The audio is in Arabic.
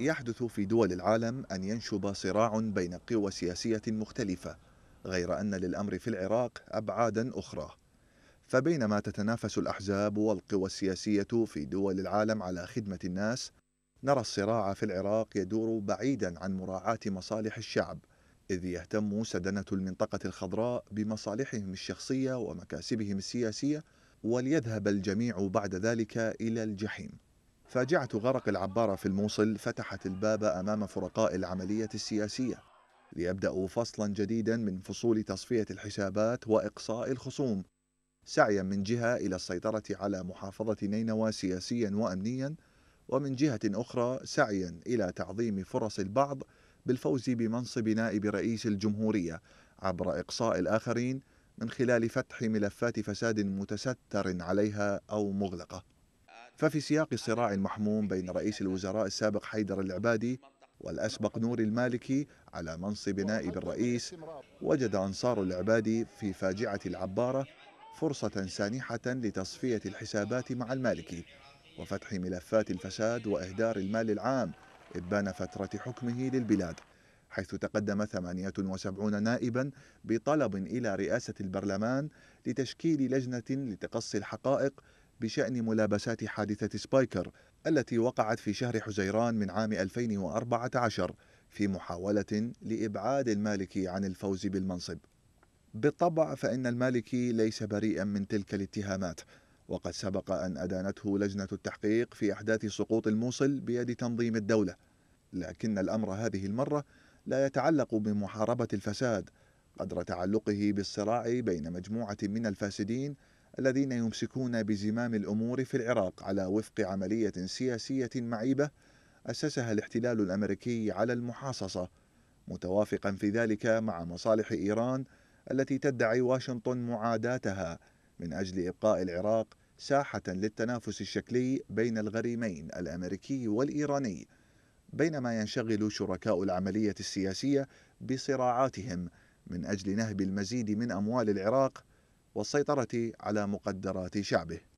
يحدث في دول العالم أن ينشب صراع بين قوى سياسية مختلفة غير أن للأمر في العراق أبعادا أخرى فبينما تتنافس الأحزاب والقوى السياسية في دول العالم على خدمة الناس نرى الصراع في العراق يدور بعيدا عن مراعاة مصالح الشعب إذ يهتم سدنة المنطقة الخضراء بمصالحهم الشخصية ومكاسبهم السياسية وليذهب الجميع بعد ذلك إلى الجحيم فاجعة غرق العبارة في الموصل فتحت الباب أمام فرقاء العملية السياسية ليبدأوا فصلا جديدا من فصول تصفية الحسابات وإقصاء الخصوم سعيا من جهة إلى السيطرة على محافظة نينوى سياسيا وأمنيا ومن جهة أخرى سعيا إلى تعظيم فرص البعض بالفوز بمنصب نائب رئيس الجمهورية عبر إقصاء الآخرين من خلال فتح ملفات فساد متستر عليها أو مغلقة ففي سياق الصراع المحموم بين رئيس الوزراء السابق حيدر العبادي والأسبق نور المالكي على منصب نائب الرئيس وجد أنصار العبادي في فاجعة العبارة فرصة سانحة لتصفية الحسابات مع المالكي وفتح ملفات الفساد وإهدار المال العام إبان فترة حكمه للبلاد حيث تقدم 78 نائبا بطلب إلى رئاسة البرلمان لتشكيل لجنة لتقصي الحقائق بشأن ملابسات حادثة سبايكر التي وقعت في شهر حزيران من عام 2014 في محاولة لإبعاد المالكي عن الفوز بالمنصب. بالطبع فإن المالكي ليس بريئا من تلك الاتهامات وقد سبق أن أدانته لجنة التحقيق في أحداث سقوط الموصل بيد تنظيم الدولة لكن الأمر هذه المرة لا يتعلق بمحاربة الفساد قدر تعلقه بالصراع بين مجموعة من الفاسدين الذين يمسكون بزمام الأمور في العراق على وفق عملية سياسية معيبة أسسها الاحتلال الأمريكي على المحاصصة متوافقا في ذلك مع مصالح إيران التي تدعي واشنطن معاداتها من أجل إبقاء العراق ساحة للتنافس الشكلي بين الغريمين الأمريكي والإيراني بينما ينشغل شركاء العملية السياسية بصراعاتهم من أجل نهب المزيد من أموال العراق والسيطرة على مقدرات شعبه